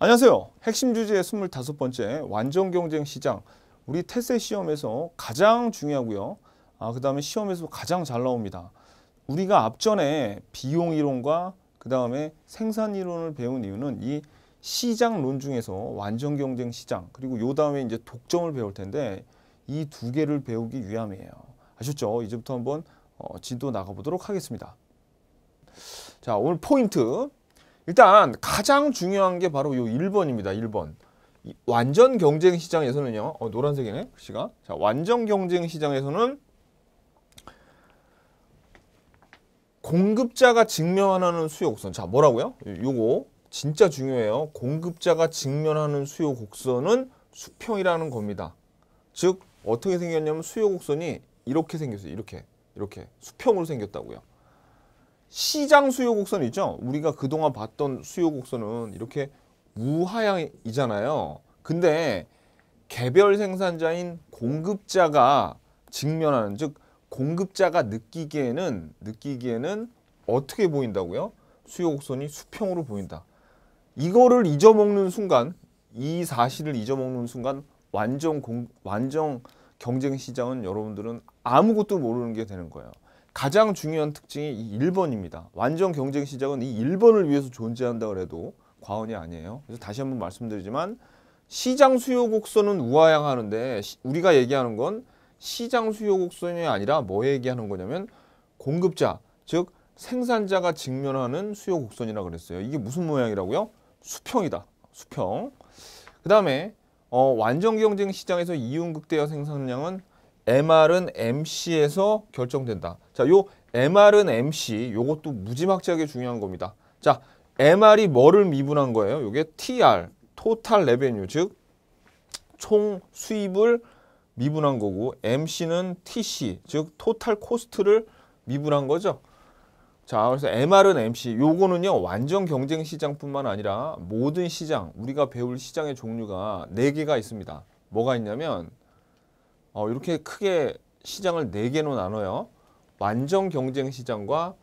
안녕하세요. 핵심 주제의 25번째 완전 경쟁 시장. 우리 테세 시험에서 가장 중요하고요. 아, 그다음에 시험에서 가장 잘 나옵니다. 우리가 앞전에 비용 이론과 그다음에 생산 이론을 배운 이유는 이 시장론 중에서 완전 경쟁 시장 그리고 요 다음에 이제 독점을 배울 텐데 이 두 개를 배우기 위함이에요. 아셨죠? 이제부터 한번 어, 진도 나가보도록 하겠습니다. 자, 오늘 포인트 일단 가장 중요한 게 바로 요 1번입니다. 1번. 완전 경쟁 시장에서는요. 어, 노란색이네. 글씨가. 자, 완전 경쟁 시장에서는 공급자가 직면하는 수요 곡선. 자, 뭐라고요? 요거 진짜 중요해요. 공급자가 직면하는 수요 곡선은 수평이라는 겁니다. 즉 어떻게 생겼냐면 수요 곡선이 이렇게 생겼어요. 이렇게. 이렇게 수평으로 생겼다고요. 시장 수요 곡선 있죠? 우리가 그동안 봤던 수요 곡선은 이렇게 무하향이잖아요. 근데 개별 생산자인 공급자가 직면하는 즉 공급자가 느끼기에는 느끼기에는 어떻게 보인다고요? 수요 곡선이 수평으로 보인다. 이거를 잊어먹는 순간 이 사실을 잊어먹는 순간 완전 공, 완전 경쟁 시장은 여러분들은 아무것도 모르는 게 되는 거예요. 가장 중요한 특징이 이 1번입니다. 완전 경쟁 시장은 이 1번을 위해서 존재한다고 해도 과언이 아니에요. 그래서 다시 한번 말씀드리지만 시장 수요 곡선은 우하향하는데 우리가 얘기하는 건 시장 수요 곡선이 아니라 뭐 얘기하는 거냐면 공급자, 즉 생산자가 직면하는 수요 곡선이라 그랬어요. 이게 무슨 모양이라고요? 수평이다. 수평. 그 다음에 어, 완전 경쟁 시장에서 이윤 극대화 생산량은 MR은 MC에서 결정된다. 자, 요 MR은 MC, 요것도 무지막지하게 중요한 겁니다. 자, MR이 뭐를 미분한 거예요? 요게 TR, 토탈 레베뉴, 즉 총 수입을 미분한 거고 MC는 TC, 즉 토탈 코스트를 미분한 거죠. 자, 그래서 MR은 MC, 요거는요 완전 경쟁 시장뿐만 아니라 모든 시장, 우리가 배울 시장의 종류가 4개가 있습니다. 뭐가 있냐면 어, 이렇게 크게 시장을 네 개로 나눠요. 완전 경쟁 시장과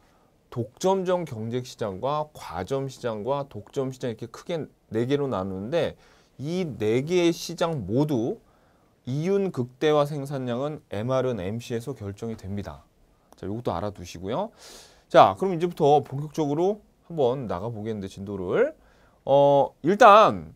독점적 경쟁 시장과 과점 시장과 독점 시장 이렇게 크게 네 개로 나누는데 이 네 개의 시장 모두 이윤 극대화 생산량은 MR은 MC에서 결정이 됩니다. 자, 이것도 알아두시고요. 자, 그럼 이제부터 본격적으로 한번 나가보겠는데 진도를 어, 일단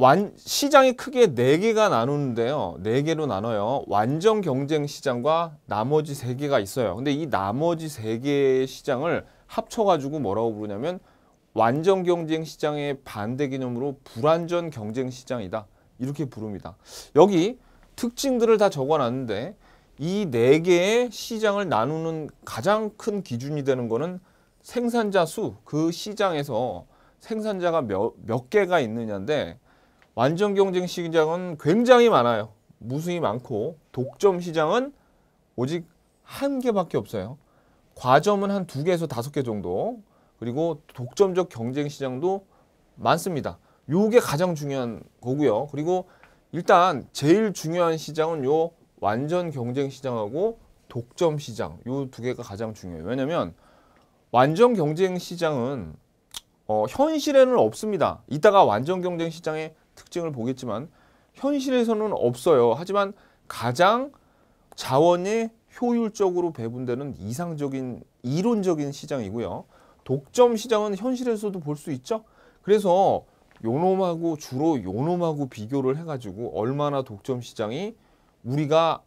완, 시장이 크게 4개가 나누는데요. 4개로 나눠요. 완전 경쟁 시장과 나머지 3개가 있어요. 근데 이 나머지 3개의 시장을 합쳐가지고 뭐라고 부르냐면 완전 경쟁 시장의 반대 개념으로 불완전 경쟁 시장이다. 이렇게 부릅니다. 여기 특징들을 다 적어놨는데 이4 개의 시장을 나누는 가장 큰 기준이 되는 거는 생산자 수, 그 시장에서 생산자가 몇, 몇 개가 있느냐인데 완전 경쟁 시장은 굉장히 많아요. 무수히 많고 독점 시장은 오직 한 개밖에 없어요. 과점은 한 두 개에서 다섯 개 정도 그리고 독점적 경쟁 시장도 많습니다. 요게 가장 중요한 거고요. 그리고 일단 제일 중요한 시장은 요 완전 경쟁 시장하고 독점 시장 요 두 개가 가장 중요해요. 왜냐면 완전 경쟁 시장은 어, 현실에는 없습니다. 이따가 완전 경쟁 시장에 특징을 보겠지만 현실에서는 없어요. 하지만 가장 자원이 효율적으로 배분되는 이상적인 이론적인 시장이고요. 독점 시장은 현실에서도 볼 수 있죠. 그래서 요놈하고 주로 요놈하고 비교를 해가지고 얼마나 독점 시장이 우리가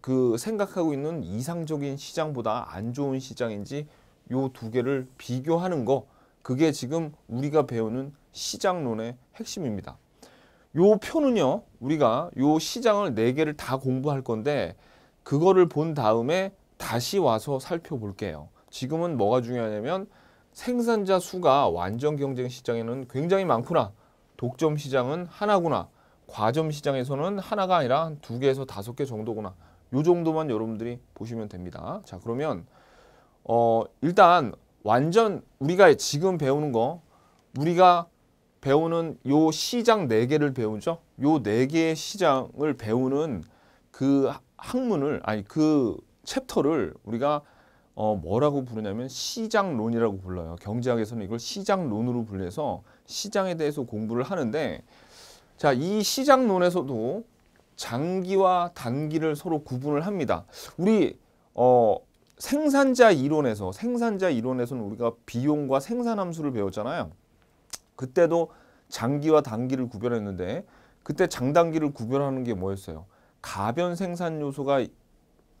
그 생각하고 있는 이상적인 시장보다 안 좋은 시장인지 요 두 개를 비교하는 거 그게 지금 우리가 배우는 시장론의 핵심입니다. 요 표는요. 우리가 요 시장을 4개를 다 공부할 건데 그거를 본 다음에 다시 와서 살펴볼게요. 지금은 뭐가 중요하냐면 생산자 수가 완전 경쟁 시장에는 굉장히 많구나. 독점 시장은 하나구나. 과점 시장에서는 하나가 아니라 한두 개에서 다섯 개 정도구나. 요 정도만 여러분들이 보시면 됩니다. 자, 그러면 어, 일단 완전 우리가 지금 배우는 거 우리가 배우는 요 시장 네개를 배우죠. 요 네개의 시장을 배우는 그 학문을 아니 그 챕터를 우리가 어 뭐라고 부르냐면 시장론이라고 불러요. 경제학에서는 이걸 시장론으로 불려서 시장에 대해서 공부를 하는데 자, 이 시장론에서도 장기와 단기를 서로 구분을 합니다. 우리 어 생산자 이론에서 생산자 이론에서는 우리가 비용과 생산함수를 배웠잖아요. 그때도 장기와 단기를 구별했는데 그때 장단기를 구별하는 게 뭐였어요? 가변 생산 요소가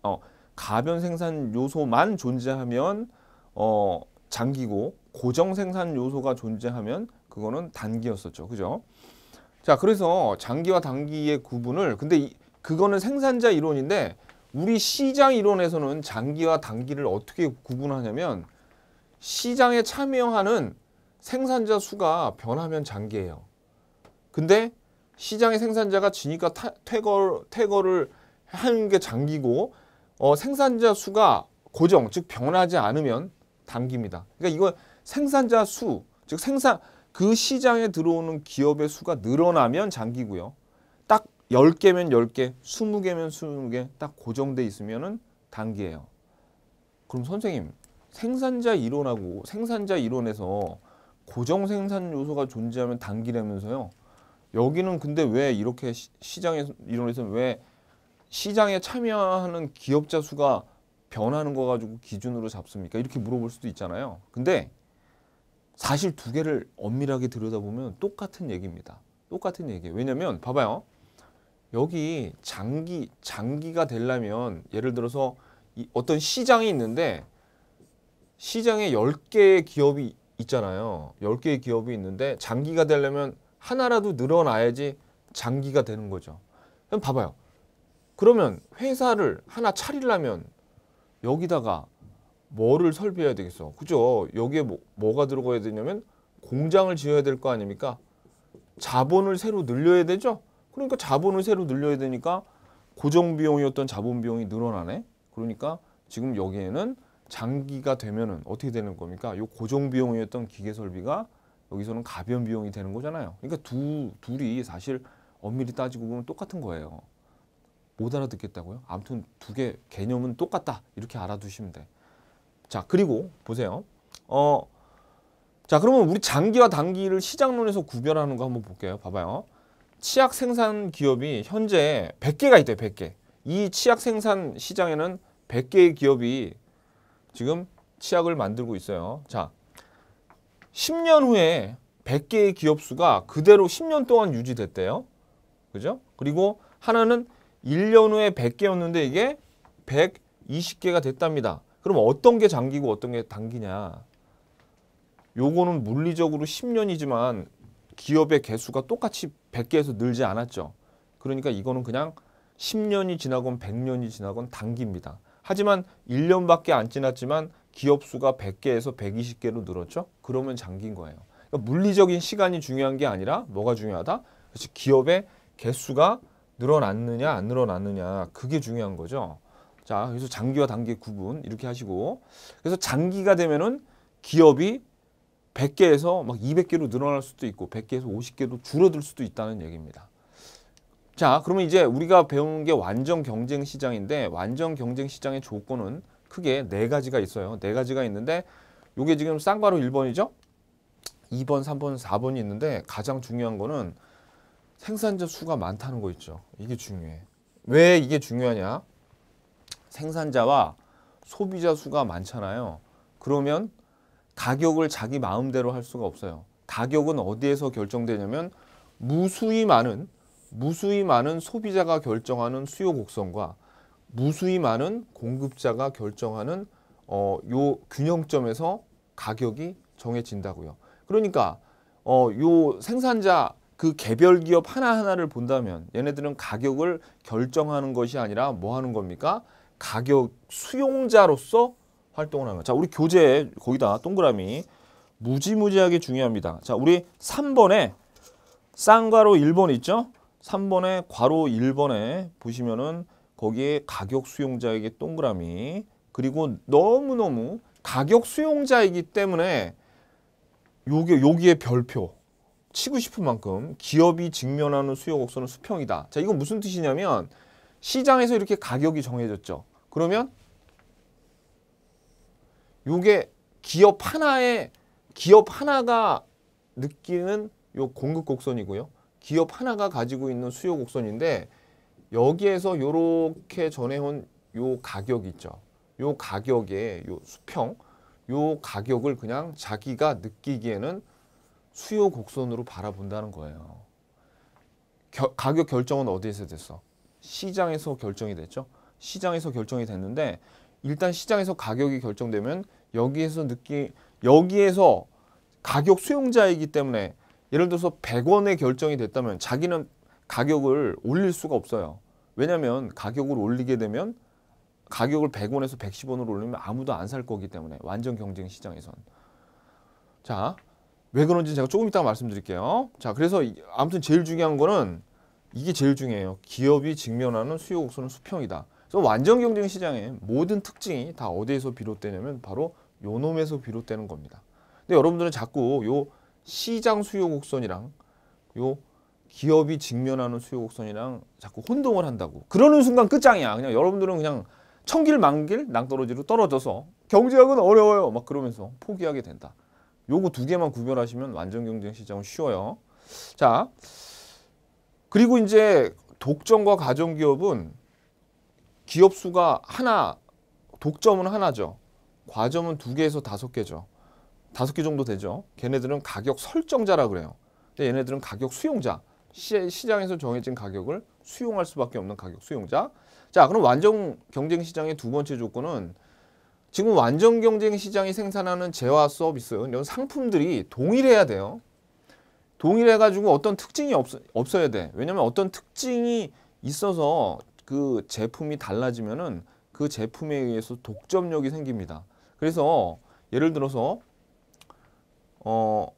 어 가변 생산 요소만 존재하면 어 장기고 고정 생산 요소가 존재하면 그거는 단기였었죠. 그죠? 자, 그래서 장기와 단기의 구분을 근데 이, 그거는 생산자 이론인데 우리 시장 이론에서는 장기와 단기를 어떻게 구분하냐면 시장에 참여하는 생산자 수가 변하면 장기예요. 근데 시장의 생산자가 지니까 타, 퇴거, 퇴거를 하는 게 장기고 어, 생산자 수가 고정, 즉 변하지 않으면 단기입니다. 그러니까 이건 생산자 수, 즉 생산 그 시장에 들어오는 기업의 수가 늘어나면 장기고요. 딱 10개면 10개, 20개면 20개 딱 고정돼 있으면은 단기예요. 그럼 선생님, 생산자 이론하고 생산자 이론에서 고정 생산 요소가 존재하면 단기라면서요. 여기는 근데 왜 이렇게 시장에 이론에서왜 시장에 참여하는 기업자 수가 변하는 거 가지고 기준으로 잡습니까? 이렇게 물어볼 수도 있잖아요. 근데 사실 두 개를 엄밀하게 들여다보면 똑같은 얘기입니다. 똑같은 얘기예요. 왜냐면 봐봐요. 여기 장기 장기가 되려면 예를 들어서 어떤 시장이 있는데 시장에 열개의 기업이 있잖아요. 10개의 기업이 있는데 장기가 되려면 하나라도 늘어나야지 장기가 되는 거죠. 그럼 봐봐요. 그러면 회사를 하나 차리려면 여기다가 뭐를 설비해야 되겠어? 그죠? 여기에 뭐, 뭐가 들어가야 되냐면 공장을 지어야 될 거 아닙니까? 자본을 새로 늘려야 되죠? 그러니까 자본을 새로 늘려야 되니까 고정 비용이었던 자본 비용이 늘어나네. 그러니까 지금 여기에는 장기가 되면은 어떻게 되는 겁니까? 요 고정 비용이었던 기계 설비가 여기서는 가변 비용이 되는 거잖아요. 그러니까 두 둘이 사실 엄밀히 따지고 보면 똑같은 거예요. 못 알아듣겠다고요? 아무튼 두 개 개념은 똑같다 이렇게 알아두시면 돼. 자 그리고 보세요. 어, 자 그러면 우리 장기와 단기를 시장론에서 구별하는 거 한번 볼게요. 봐봐요. 치약 생산 기업이 현재 100개가 있대요. 100개. 이 치약 생산 시장에는 100개의 기업이 지금 치약을 만들고 있어요. 자, 10년 후에 100개의 기업 수가 그대로 10년 동안 유지됐대요. 그죠? 그리고 하나는 1년 후에 100개였는데 이게 120개가 됐답니다. 그럼 어떤 게 잠기고 어떤 게 당기냐? 요거는 물리적으로 10년이지만 기업의 개수가 똑같이 100개에서 늘지 않았죠. 그러니까 이거는 그냥 10년이 지나건 100년이 지나건 당깁니다. 하지만 1년밖에 안 지났지만 기업 수가 100개에서 120개로 늘었죠. 그러면 잠긴 거예요. 그러니까 물리적인 시간이 중요한 게 아니라 뭐가 중요하다? 그렇지 기업의 개수가 늘어났느냐 안 늘어났느냐 그게 중요한 거죠. 자 그래서 장기와 단기 구분 이렇게 하시고 그래서 장기가 되면은 기업이 100개에서 막 200개로 늘어날 수도 있고 100개에서 50개로 줄어들 수도 있다는 얘기입니다. 자, 그러면 이제 우리가 배운게 완전 경쟁 시장인데 완전 경쟁 시장의 조건은 크게 네 가지가 있어요. 네 가지가 있는데 이게 지금 쌍바로 1번이죠? 2번, 3번, 4번이 있는데 가장 중요한 거는 생산자 수가 많다는 거 있죠. 이게 중요해. 왜 이게 중요하냐? 생산자와 소비자 수가 많잖아요. 그러면 가격을 자기 마음대로 할 수가 없어요. 가격은 어디에서 결정되냐면 무수히 많은 무수히 많은 소비자가 결정하는 수요 곡선과 무수히 많은 공급자가 결정하는 어, 요 균형점에서 가격이 정해진다고요. 그러니까 어, 요 생산자 그 개별 기업 하나하나를 본다면 얘네들은 가격을 결정하는 것이 아니라 뭐 하는 겁니까? 가격 수용자로서 활동을 하면 는거자 우리 교재 거기다 동그라미 무지무지하게 중요합니다. 자 우리 3번에 쌍괄로 1번 있죠? 3번에 괄호 1번에 보시면은 거기에 가격 수용자에게 동그라미 그리고 너무너무 가격 수용자이기 때문에 요게 여기에 별표 치고 싶은 만큼 기업이 직면하는 수요 곡선은 수평이다. 자, 이건 무슨 뜻이냐면 시장에서 이렇게 가격이 정해졌죠. 그러면 요게 기업 하나의 기업 하나가 느끼는 요 공급 곡선이고요. 기업 하나가 가지고 있는 수요 곡선인데 여기에서 이렇게 전해온 이 가격 있죠. 이가격의요 수평 이 가격을 그냥 자기가 느끼기에는 수요 곡선으로 바라본다는 거예요. 겨, 가격 결정은 어디에서 됐어? 시장에서 결정이 됐죠. 시장에서 결정이 됐는데 일단 시장에서 가격이 결정되면 여기에서 느끼 여기에서 가격 수용자이기 때문에 예를 들어서 100원에 결정이 됐다면 자기는 가격을 올릴 수가 없어요. 왜냐하면 가격을 올리게 되면 가격을 100원에서 110원으로 올리면 아무도 안 살 거기 때문에 완전 경쟁 시장에선 자, 왜 그런지 제가 조금 이따가 말씀드릴게요. 자, 그래서 아무튼 제일 중요한 거는 이게 제일 중요해요. 기업이 직면하는 수요 곡선은 수평이다. 그래서 완전 경쟁 시장의 모든 특징이 다 어디에서 비롯되냐면 바로 요놈에서 비롯되는 겁니다. 근데 여러분들은 자꾸 요 시장 수요 곡선이랑 요 기업이 직면하는 수요 곡선이랑 자꾸 혼동을 한다고 그러는 순간 끝장이야 그냥 여러분들은 그냥 천길 만길 낭떠러지로 떨어져서 경제학은 어려워요 막 그러면서 포기하게 된다 요거 두 개만 구별하시면 완전 경쟁 시장은 쉬워요 자 그리고 이제 독점과 가정기업은 기업 수가 하나 독점은 하나죠 과점은 두 개에서 다섯 개죠 다섯 개 정도 되죠. 걔네들은 가격 설정자라 그래요. 근데 얘네들은 가격 수용자. 시, 장에서 정해진 가격을 수용할 수밖에 없는 가격 수용자. 자, 그럼 완전 경쟁 시장의 두 번째 조건은 지금 완전 경쟁 시장이 생산하는 재화 서비스 이런 상품들이 동일해야 돼요. 동일해 가지고 어떤 특징이 없, 없어야 돼. 왜냐면 어떤 특징이 있어서 그 제품이 달라지면은 그 제품에 의해서 독점력이 생깁니다. 그래서 예를 들어서 어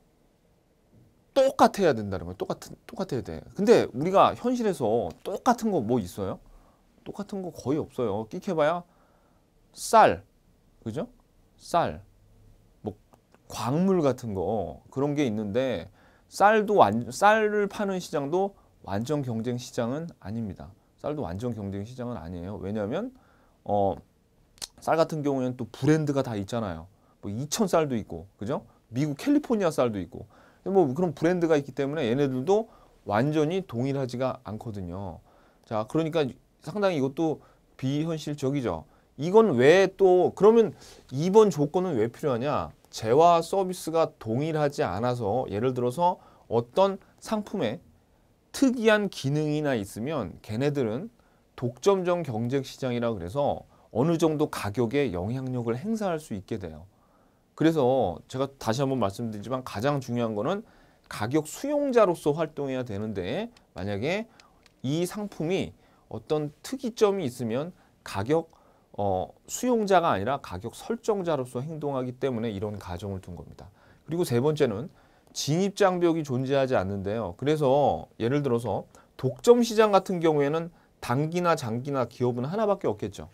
똑같아야 된다는 거예요. 똑같은 똑같아야 돼. 근데 우리가 현실에서 똑같은 거 뭐 있어요? 똑같은 거 거의 없어요. 끼켜봐야 쌀, 그죠? 쌀, 뭐 광물 같은 거 그런 게 있는데 쌀도 완, 쌀을 파는 시장도 완전 경쟁 시장은 아닙니다. 쌀도 완전 경쟁 시장은 아니에요. 왜냐하면 어, 쌀 같은 경우에는 또 브랜드가 다 있잖아요. 뭐 이천 쌀도 있고, 그죠? 미국 캘리포니아 쌀도 있고 뭐 그런 브랜드가 있기 때문에 얘네들도 완전히 동일하지가 않거든요. 자, 그러니까 상당히 이것도 비현실적이죠. 이건 왜 또 그러면 이번 조건은 왜 필요하냐? 재화 서비스가 동일하지 않아서 예를 들어서 어떤 상품에 특이한 기능이나 있으면 걔네들은 독점적 경쟁 시장이라 그래서 어느 정도 가격에 영향력을 행사할 수 있게 돼요. 그래서 제가 다시 한번 말씀드리지만 가장 중요한 거는 가격 수용자로서 활동해야 되는데 만약에 이 상품이 어떤 특이점이 있으면 가격 어, 수용자가 아니라 가격 설정자로서 행동하기 때문에 이런 가정을 둔 겁니다. 그리고 세 번째는 진입장벽이 존재하지 않는데요. 그래서 예를 들어서 독점 시장 같은 경우에는 단기나 장기나 기업은 하나밖에 없겠죠.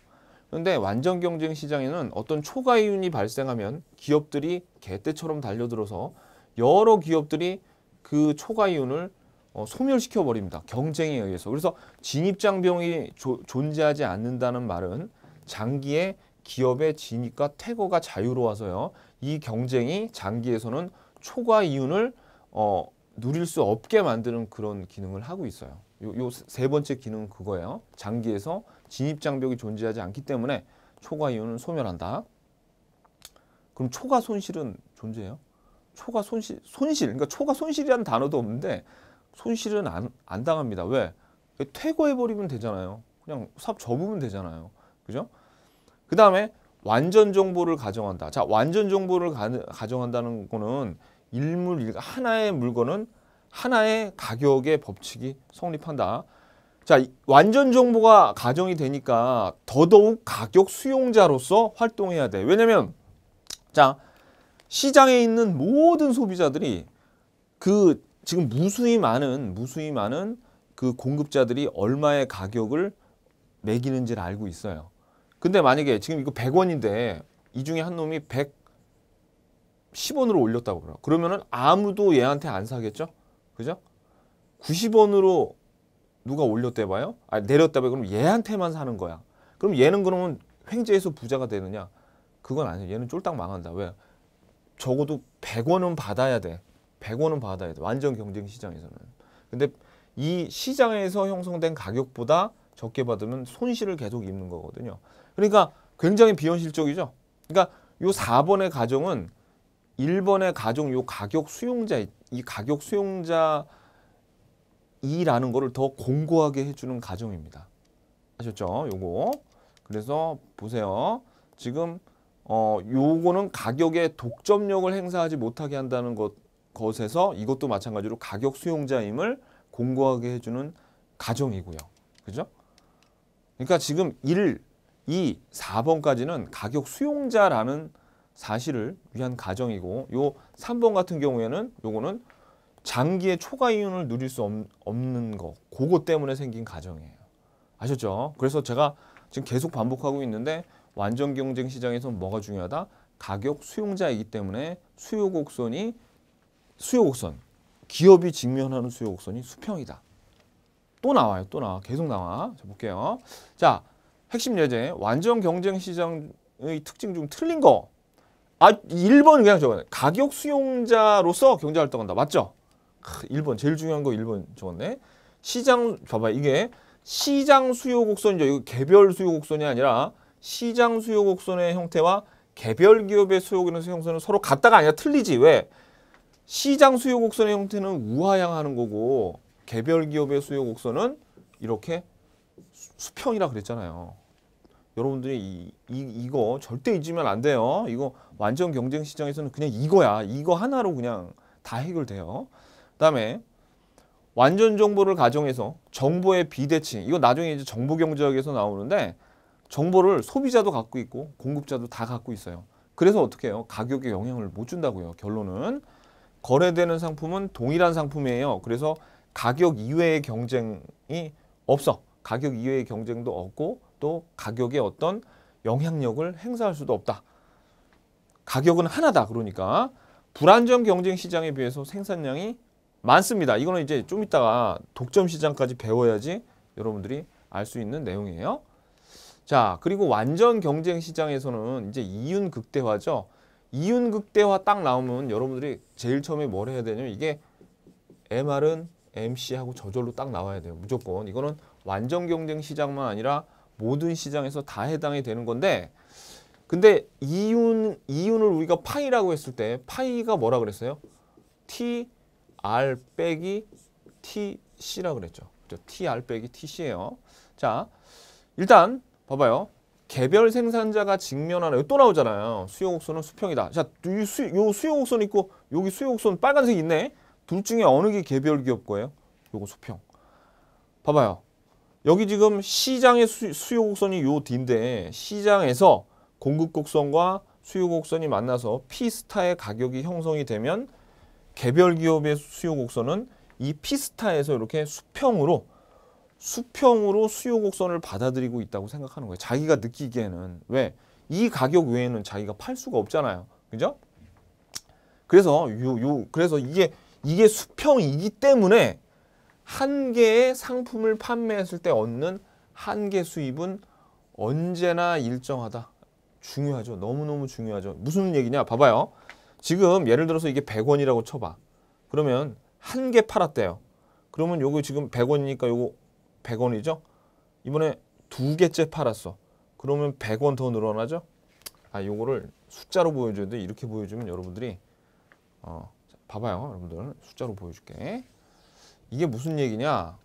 그런데 완전 경쟁 시장에는 어떤 초과 이윤이 발생하면 기업들이 개떼처럼 달려들어서 여러 기업들이 그 초과 이윤을 어, 소멸시켜 버립니다. 경쟁에 의해서. 그래서 진입 장병이 존재하지 않는다는 말은 장기에 기업의 진입과 퇴거가 자유로워서요. 이 경쟁이 장기에서는 초과 이윤을 어, 누릴 수 없게 만드는 그런 기능을 하고 있어요. 요 세 번째 기능은 그거예요. 장기에서 진입장벽이 존재하지 않기 때문에 초과 이유는 소멸한다. 그럼 초과 손실은 존재해요? 초과 손실, 손실, 그러니까 초과 손실이라는 단어도 없는데 손실은 안, 안 당합니다. 왜? 퇴거해버리면 되잖아요. 그냥 삽 접으면 되잖아요. 그죠? 그 다음에 완전 정보를 가정한다. 자, 완전 정보를 가, 정한다는 거는 일물, 하나의 물건은 하나의 가격의 법칙이 성립한다. 자, 완전 정보가 가정이 되니까 더더욱 가격 수용자로서 활동해야 돼. 왜냐면 자, 시장에 있는 모든 소비자들이 그 지금 무수히 많은 무수히 많은 그 공급자들이 얼마의 가격을 매기는지를 알고 있어요. 근데 만약에 지금 이거 100원인데 이 중에 한 놈이 110원으로 올렸다고 그 그러면은 아무도 얘한테 안 사겠죠? 그죠? 90원으로 누가 올렸대 봐요? 아내렸다 봐요. 그럼 얘한테만 사는 거야. 그럼 얘는 그러면 횡재해서 부자가 되느냐? 그건 아니에요. 얘는 쫄딱 망한다. 왜? 적어도 100원은 받아야 돼. 100원은 받아야 돼. 완전 경쟁 시장에서는. 근데 이 시장에서 형성된 가격보다 적게 받으면 손실을 계속 입는 거거든요. 그러니까 굉장히 비현실적이죠. 그러니까 요 4번의 가정은 1번의 가정 요 가격 수용자 이 가격 수용자 2라는 거를 더 공고하게 해주는 가정입니다. 아셨죠? 요거. 그래서 보세요. 지금 어, 요거는 가격의 독점력을 행사하지 못하게 한다는 것, 것에서 이것도 마찬가지로 가격 수용자임을 공고하게 해주는 가정이고요. 그죠? 그러니까 지금 1, 2, 4번까지는 가격 수용자라는 사실을 위한 가정이고 요 3번 같은 경우에는 요거는 장기의 초과 이윤을 누릴 수 없는 거 그거 때문에 생긴 가정이에요. 아셨죠? 그래서 제가 지금 계속 반복하고 있는데 완전 경쟁 시장에서 뭐가 중요하다? 가격 수용자이기 때문에 수요 곡선이 수요 곡선 기업이 직면하는 수요 곡선이 수평이다. 또 나와요. 또 나와. 계속 나와. 자, 볼게요. 자, 핵심 예제. 완전 경쟁 시장의 특징 중 틀린 거. 아, 1번 그냥 적어요. 가격 수용자로서 경제 활동한다. 맞죠? 1번 제일 중요한 거 1번 적었네. 시장 봐봐 이게 시장 수요 곡선이죠. 이거 개별 수요 곡선이 아니라 시장 수요 곡선의 형태와 개별 기업의 수요 곡선의 형태는 서로 같다가 아니라 틀리지. 왜? 시장 수요 곡선의 형태는 우하향하는 거고 개별 기업의 수요 곡선은 이렇게 수평이라 그랬잖아요. 여러분들이 이, 이, 이거 절대 잊으면 안 돼요. 이거 완전 경쟁 시장에서는 그냥 이거야. 이거 하나로 그냥 다 해결돼요. 다음에 완전 정보를 가정해서 정보의 비대칭 이거 나중에 이제 정보 경제학에서 나오는데 정보를 소비자도 갖고 있고 공급자도 다 갖고 있어요. 그래서 어떻게 해요? 가격에 영향을 못 준다고요. 결론은 거래되는 상품은 동일한 상품이에요. 그래서 가격 이외의 경쟁이 없어. 가격 이외의 경쟁도 없고 또가격에 어떤 영향력을 행사할 수도 없다. 가격은 하나다. 그러니까 불안정 경쟁 시장에 비해서 생산량이 많습니다. 이거는 이제 좀 이따가 독점 시장까지 배워야지 여러분들이 알 수 있는 내용이에요. 자, 그리고 완전 경쟁 시장에서는 이제 이윤 극대화죠. 이윤 극대화 딱 나오면 여러분들이 제일 처음에 뭘 해야 되냐면 이게 MR은 MC하고 저절로 딱 나와야 돼요. 무조건. 이거는 완전 경쟁 시장만 아니라 모든 시장에서 다 해당이 되는 건데 근데 이윤, 이윤을 우리가 파이라고 했을 때 파이가 뭐라 그랬어요? T R 빼기 TC라고 그랬죠. 그렇죠? TR 빼기 TC예요. 자, 일단 봐봐요. 개별 생산자가 직면하는 또 나오잖아요. 수요 곡선은 수평이다. 자, 이 수, 요 수요 곡선 있고 여기 수요 곡선 빨간색 있네. 둘 중에 어느 게 개별 기업 거예요? 요거 수평. 봐봐요. 여기 지금 시장의 수, 수요 곡선이 요뒤인데 시장에서 공급 곡선과 수요 곡선이 만나서 피스타의 가격이 형성이 되면 개별 기업의 수요 곡선은 이 피스타에서 이렇게 수평으로 수평으로 수요 곡선을 받아들이고 있다고 생각하는 거예요. 자기가 느끼기에는 왜? 이 가격 외에는 자기가 팔 수가 없잖아요. 그죠? 그래서 요 요 그래서 이게 이게 수평이기 때문에 한 개의 상품을 판매했을 때 얻는 한 개 수입은 언제나 일정하다. 중요하죠. 너무너무 중요하죠. 무슨 얘기냐? 봐봐요. 지금 예를 들어서 이게 100원이라고 쳐봐. 그러면 한 개 팔았대요. 그러면 요거 지금 100원이니까 요거 100원이죠? 이번에 두 개째 팔았어. 그러면 100원 더 늘어나죠? 아, 요거를 숫자로 보여줘야 돼. 이렇게 보여주면 여러분들이 어, 봐봐요. 여러분들 숫자로 보여줄게. 이게 무슨 얘기냐?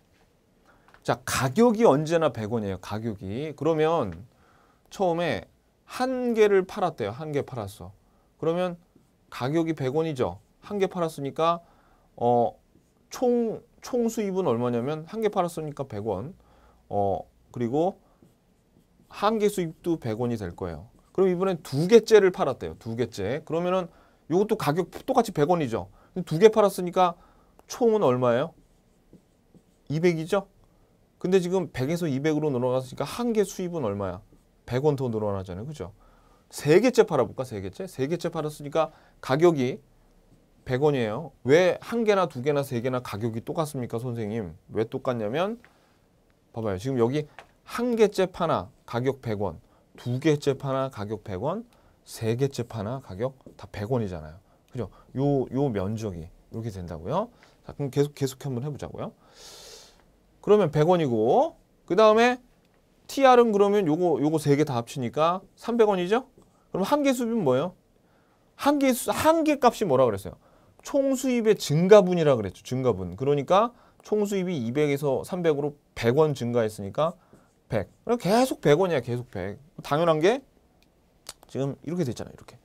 자, 가격이 언제나 100원이에요. 가격이. 그러면 처음에 한 개를 팔았대요. 한 개 팔았어. 그러면 가격이 100원이죠. 한 개 팔았으니까 어, 총, 총 수입은 얼마냐면 한 개 팔았으니까 100원. 어, 그리고 한 개 수입도 100원이 될 거예요. 그럼 이번엔 두 개째를 팔았대요. 두 개째. 그러면은 이것도 가격 똑같이 100원이죠. 두 개 팔았으니까 총은 얼마예요? 200이죠? 근데 지금 100에서 200으로 늘어갔으니까 한 개 수입은 얼마야? 100원 더 늘어나잖아요. 그죠? 세 개째 팔아볼까? 세 개째? 세 개째 팔았으니까 가격이 100원이에요. 왜 한 개나 두 개나 세 개나 가격이 똑같습니까, 선생님? 왜 똑같냐면 봐봐요. 지금 여기 한 개째 파나 가격 100원, 두 개째 파나 가격 100원, 세 개째 파나 가격 다 100원이잖아요. 그죠? 요 요 면적이 이렇게 된다고요. 자, 그럼 계속 계속 한번 해 보자고요. 그러면 100원이고 그다음에 TR은 그러면 요거 요거 세 개 다 합치니까 300원이죠? 그럼 한계 수입은 뭐예요? 한계 한계 값이 뭐라 그랬어요? 총 수입의 증가분이라 고 그랬죠. 증가분. 그러니까 총 수입이 200에서 300으로 100원 증가했으니까 100. 그럼 계속 100원이야. 계속 100. 당연한 게 지금 이렇게 됐잖아요. 이렇게.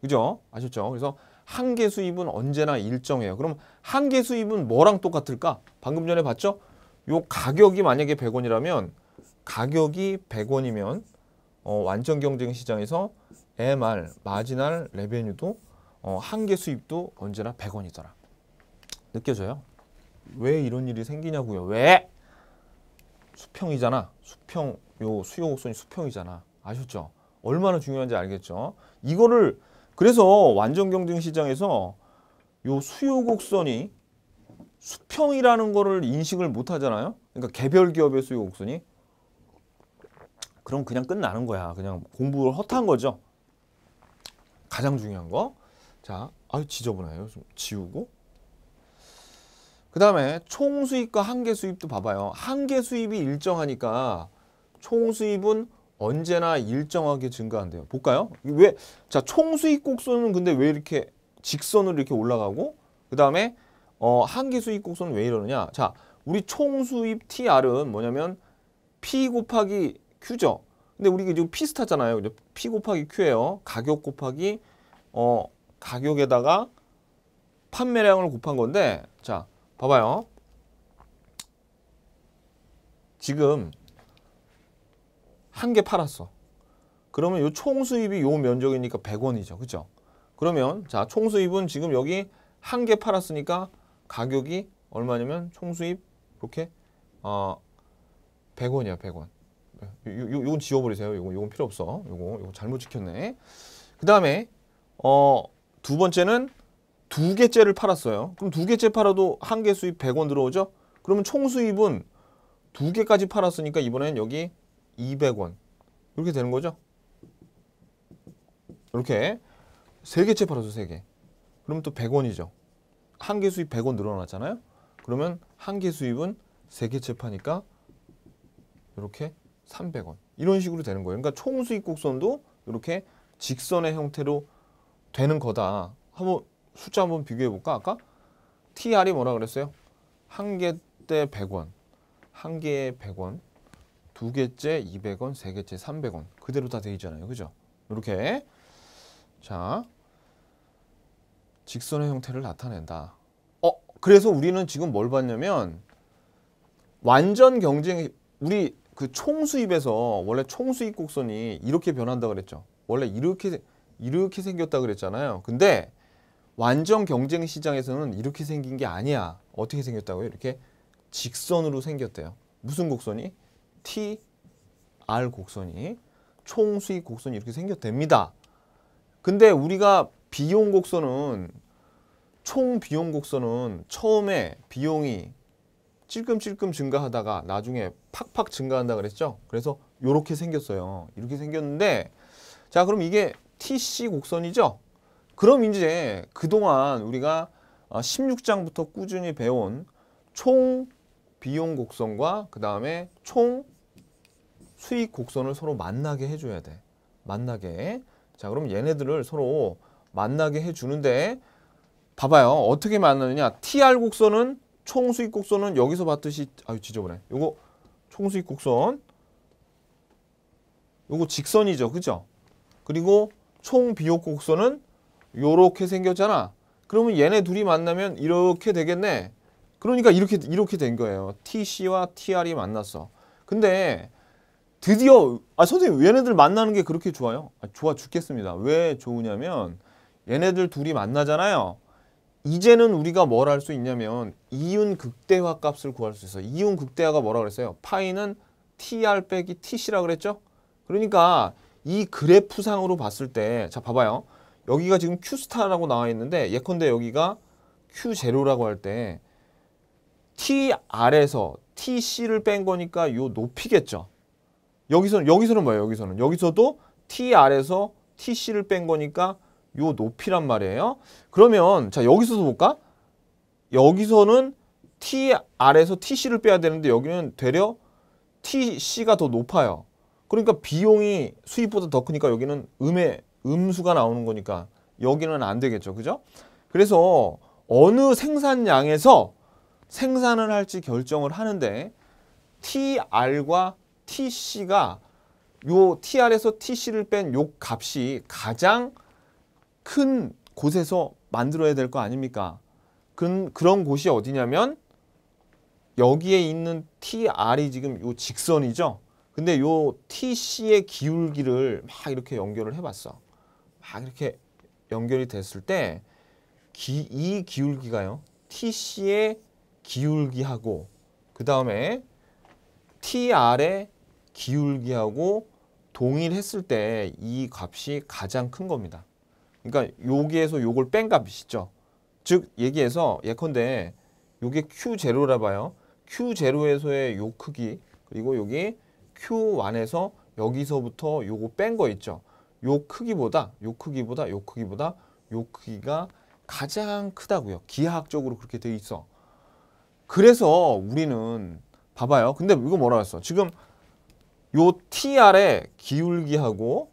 그죠? 아셨죠? 그래서 한계 수입은 언제나 일정해요. 그럼 한계 수입은 뭐랑 똑같을까? 방금 전에 봤죠? 요 가격이 만약에 100원이라면 가격이 100원이면 어, 완전 경쟁 시장에서 MR, 마지널 레베뉴도 어, 한개 수입도 언제나 100원이더라. 느껴져요? 왜 이런 일이 생기냐고요. 왜? 수평이잖아. 수평, 요 수요 곡선이 수평이잖아. 아셨죠? 얼마나 중요한지 알겠죠? 이거를 그래서 완전 경쟁 시장에서 요 수요 곡선이 수평이라는 거를 인식을 못 하잖아요. 그러니까 개별 기업의 수요 곡선이 그럼 그냥 끝나는 거야. 그냥 공부를 헛한 거죠. 가장 중요한 거. 자, 아유 지저분해요. 좀 지우고. 그 다음에 총 수입과 한계 수입도 봐봐요. 한계 수입이 일정하니까 총 수입은 언제나 일정하게 증가한대요. 볼까요? 왜? 자, 총 수입 곡선은 근데 왜 이렇게 직선으로 이렇게 올라가고 그 다음에 어, 한계 수입 곡선은 왜 이러느냐? 자, 우리 총 수입 TR은 뭐냐면 P 곱하기 Q죠. 근데 우리 이게 지금 P 스타잖아요. P 곱하기 Q예요. 가격 곱하기 어 가격에다가 판매량을 곱한 건데 자 봐봐요. 지금 한 개 팔았어. 그러면 요 총수입이 요 면적이니까 100원이죠. 그죠? 그러면 자 총수입은 지금 여기 한 개 팔았으니까 가격이 얼마냐면 총수입 이렇게 어 100원이야 100원. 요, 건 지워버리세요. 요건, 요건 필요 없어. 요거, 요거 잘못 지켰네. 그 다음에, 어, 두 번째는 두 개째를 팔았어요. 그럼 두 개째 팔아도 한 개 수입 100원 들어오죠? 그러면 총 수입은 두 개까지 팔았으니까 이번엔 여기 200원. 이렇게 되는 거죠? 이렇게 세 개째 팔아서 세 개. 그러면 또 100원이죠. 한 개 수입 100원 늘어났잖아요. 그러면 한 개 수입은 세 개째 파니까 이렇게 300원 이런 식으로 되는 거예요. 그러니까 총수익 곡선도 이렇게 직선의 형태로 되는 거다. 한번 숫자 한번 비교해 볼까? 아까 TR이 뭐라 그랬어요? 한 개때 100원, 한 개에 100원, 두 개째 200원, 세 개째 300원 그대로 다 돼 있잖아요. 그죠? 이렇게 자 직선의 형태를 나타낸다. 어 그래서 우리는 지금 뭘 봤냐면 완전 경쟁 우리 그 총수입에서 원래 총수입 곡선이 이렇게 변한다 그랬죠. 원래 이렇게 이렇게 생겼다 그랬잖아요. 근데 완전 경쟁 시장에서는 이렇게 생긴 게 아니야. 어떻게 생겼다고요? 이렇게 직선으로 생겼대요. 무슨 곡선이? TR 곡선이 총수입 곡선이 이렇게 생겼답니다. 근데 우리가 비용 곡선은 총 비용 곡선은 처음에 비용이 찔끔찔끔 증가하다가 나중에 팍팍 증가한다 그랬죠? 그래서 이렇게 생겼어요. 이렇게 생겼는데 자 그럼 이게 TC 곡선이죠? 그럼 이제 그동안 우리가 16장부터 어, 꾸준히 배운 총 비용 곡선과 그 다음에 총 수익 곡선을 서로 만나게 해줘야 돼. 만나게. 자 그럼 얘네들을 서로 만나게 해주는데 봐봐요. 어떻게 만나느냐. TR 곡선은 총수익 곡선은 여기서 봤듯이 아유 지저분해. 요거 총수익 곡선 요거 직선이죠. 그죠? 그리고 총 비옥 곡선은 요렇게 생겼잖아. 그러면 얘네 둘이 만나면 이렇게 되겠네. 그러니까 이렇게 이렇게 된 거예요. TC와 TR이 만났어. 근데 드디어 아 선생님 얘네들 만나는 게 그렇게 좋아요? 아, 좋아 죽겠습니다. 왜 좋으냐면 얘네들 둘이 만나잖아요. 이제는 우리가 뭘 할 수 있냐면 이윤 극대화 값을 구할 수 있어. 요 이윤 극대화가 뭐라 고 그랬어요? 파이는 tr 빼기 tc라 그랬죠? 그러니까 이 그래프상으로 봤을 때자 봐봐요. 여기가 지금 q스타라고 나와 있는데 예컨대 여기가 q0라고 할 때 tr에서 tc를 뺀 거니까 요 높이겠죠. 여기서는 여기서는 뭐예요? 여기서는 여기서도 tr에서 tc를 뺀 거니까 요 높이란 말이에요. 그러면 자 여기서도 볼까? 여기서는 TR에서 TC를 빼야 되는데 여기는 되려 TC가 더 높아요. 그러니까 비용이 수입보다 더 크니까 여기는 음의 음수가 나오는 거니까 여기는 안 되겠죠. 그죠? 그래서 어느 생산량에서 생산을 할지 결정을 하는데 TR과 TC가 요 TR에서 TC를 뺀 요 값이 가장 큰 곳에서 만들어야 될 거 아닙니까? 그, 그런 곳이 어디냐면 여기에 있는 TR이 지금 요 직선이죠. 근데 요 TC의 기울기를 막 이렇게 연결을 해봤어. 막 이렇게 연결이 됐을 때 이 기울기가요. TC의 기울기하고 그 다음에 TR의 기울기하고 동일했을 때 이 값이 가장 큰 겁니다. 그러니까 여기에서 요걸 뺀 값이죠. 즉 얘기해서 예컨대 요게 Q0라 봐요. Q0에서의 요 크기 그리고 여기 Q1에서 여기서부터 요거 뺀 거 있죠. 요 크기보다 요 크기보다 요 크기보다 요 크기가 가장 크다고요. 기하학적으로 그렇게 돼 있어. 그래서 우리는 봐봐요. 근데 이거 뭐라고 했어? 지금 요 TR의 기울기하고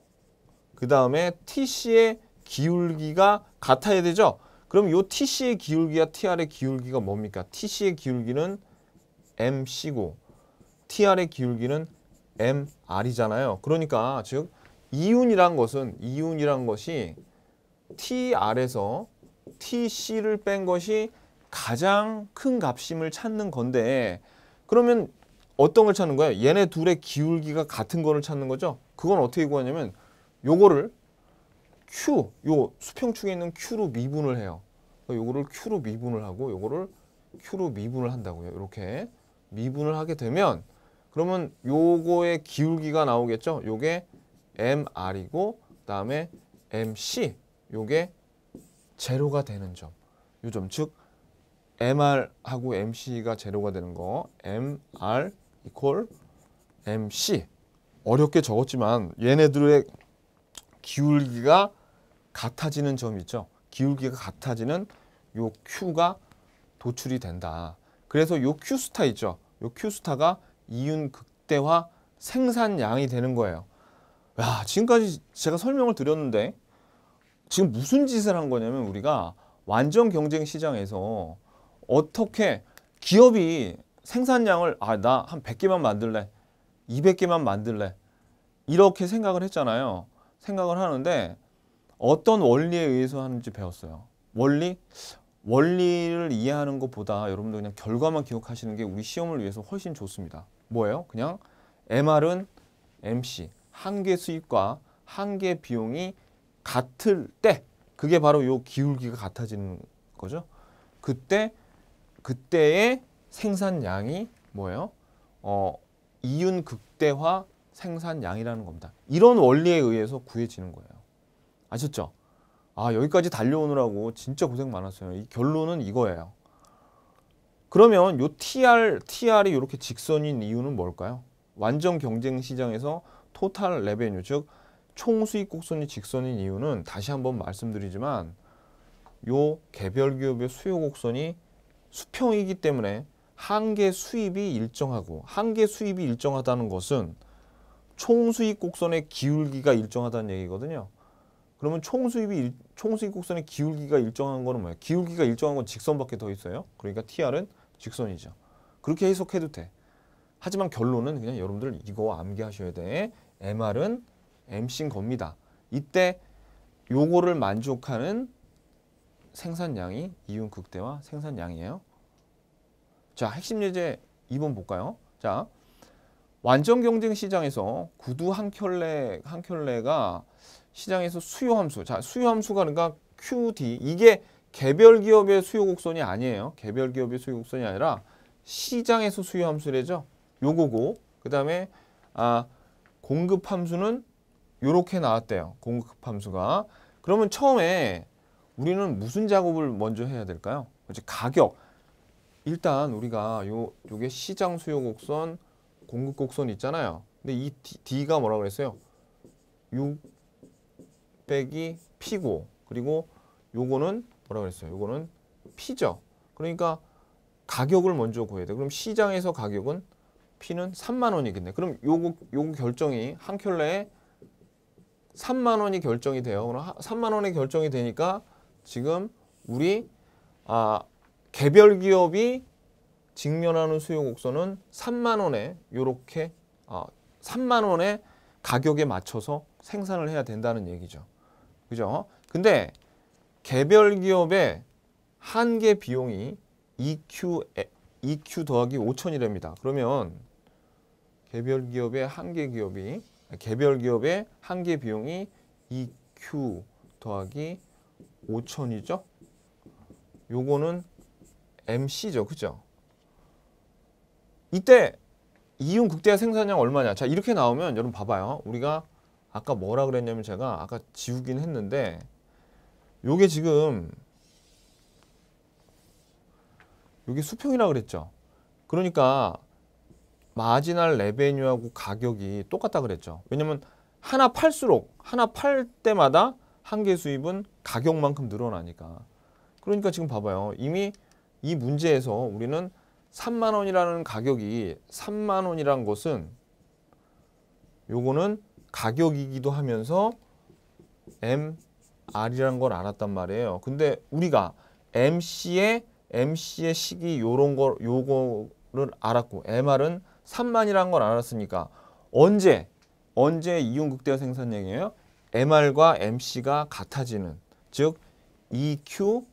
그 다음에 TC의 기울기가 같아야 되죠. 그럼 요 TC의 기울기와 TR의 기울기가 뭡니까? TC의 기울기는 MC고 TR의 기울기는 MR이잖아요. 그러니까 즉 이윤이란 것은 이윤이란 것이 TR에서 TC를 뺀 것이 가장 큰 값임을 찾는 건데 그러면 어떤 걸 찾는 거예요? 얘네 둘의 기울기가 같은 거를 찾는 거죠. 그건 어떻게 구하냐면 요거를 Q, 요 수평축에 있는 Q로 미분을 해요. 요거를 Q로 미분을 하고 요거를 Q로 미분을 한다고요. 이렇게 미분을 하게 되면 그러면 요거의 기울기가 나오겠죠. 요게 MR이고 그다음에 MC 요게 제로가 되는 점. 요점즉 MR하고 MC가 제로가 되는 거. MR 이퀄 MC 어렵게 적었지만 얘네들의 기울기가 같아지는 점이 있죠. 기울기가 같아지는 요 Q가 도출이 된다. 그래서 요 Q 스타 있죠. 요 Q 스타가 이윤 극대화 생산량이 되는 거예요. 야, 지금까지 제가 설명을 드렸는데 지금 무슨 짓을 한 거냐면 우리가 완전 경쟁 시장에서 어떻게 기업이 생산량을 아, 나 한 100개만 만들래. 200개만 만들래. 이렇게 생각을 했잖아요. 생각을 하는데 어떤 원리에 의해서 하는지 배웠어요. 원리? 원리를 이해하는 것보다 여러분들 그냥 결과만 기억하시는 게 우리 시험을 위해서 훨씬 좋습니다. 뭐예요? 그냥 MR은 MC, 한개 수입과 한개 비용이 같을 때 그게 바로 요 기울기가 같아지는 거죠. 그때 그때의 생산량이 뭐예요? 어, 이윤 극대화 생산량이라는 겁니다. 이런 원리에 의해서 구해지는 거예요. 아셨죠? 아 여기까지 달려오느라고 진짜 고생 많았어요. 이 결론은 이거예요. 그러면 요 TR, TR이 이렇게 직선인 이유는 뭘까요? 완전 경쟁 시장에서 토탈 레베뉴, 즉 총수익 곡선이 직선인 이유는 다시 한번 말씀드리지만 요 개별 기업의 수요 곡선이 수평이기 때문에 한계 수입이 일정하고 한계 수입이 일정하다는 것은 총수익 곡선의 기울기가 일정하다는 얘기거든요. 그러면 총수입이 총수입 곡선의 기울기가 일정한 거는 뭐야? 기울기가 일정한 건 직선밖에 더 있어요. 그러니까 TR은 직선이죠. 그렇게 해석해도 돼. 하지만 결론은 그냥 여러분들 이거 암기하셔야 돼. MR은 MC인 겁니다. 이때 요거를 만족하는 생산량이 이윤 극대화 생산량이에요. 자, 핵심 예제 2번 볼까요? 자, 완전 경쟁 시장에서 구두 한 켤레 한 켤레가 시장에서 수요함수, 자 수요함수가 그러니까 QD 이게 개별 기업의 수요 곡선이 아니에요. 개별 기업의 수요 곡선이 아니라 시장에서 수요 함수래죠. 요거고 그다음에 아 공급 함수는 요렇게 나왔대요. 공급 함수가. 그러면 처음에 우리는 무슨 작업을 먼저 해야 될까요? 이제 가격. 일단 우리가 요 요게 시장 수요 곡선, 공급 곡선 있잖아요. 근데 이 D, D가 뭐라 그랬어요? 6 빼기 P고 그리고 요거는 뭐라 그랬어요? 요거는 P죠. 그러니까 가격을 먼저 구해야 돼. 그럼 시장에서 가격은 P는 3만 원이겠네. 그럼 요거 요거 결정이 한 켤레에 3만 원이 결정이 돼요. 그럼 3만 원이 결정이 되니까 지금 우리 아 개별 기업이 직면하는 수요 곡선은 3만 원에 요렇게 아 3만 원에 가격에 맞춰서 생산을 해야 된다는 얘기죠. 그죠? 근데 개별 기업의 한개 비용이 EQ, EQ 더하기 5천이랍니다. 그러면 개별 기업의 한개 기업이 개별 기업의 한개 비용이 EQ 더하기 5천이죠? 요거는 MC죠. 그죠? 이때 이윤 극대화 생산량 얼마냐? 자, 이렇게 나오면 여러분 봐봐요. 우리가 아까 뭐라 그랬냐면 제가 아까 지우긴 했는데 요게 지금 요게 수평이라 그랬죠. 그러니까 마지날 레베뉴하고 가격이 똑같다 그랬죠. 왜냐면 하나 팔수록 하나 팔 때마다 한 개 수입은 가격만큼 늘어나니까. 그러니까 지금 봐봐요. 이미 이 문제에서 우리는 3만 원이라는 가격이 3만 원이란 것은 요거는 가격이기도 하면서 MR이라는 걸 알았단 말이에요. 근데 우리가 MC의 MC의 식이 요런 걸 요거를 알았고 MR은 3만이라는 걸 알았으니까 언제 언제 이윤 극대화 생산량이에요? MR과 MC가 같아지는 즉 EQ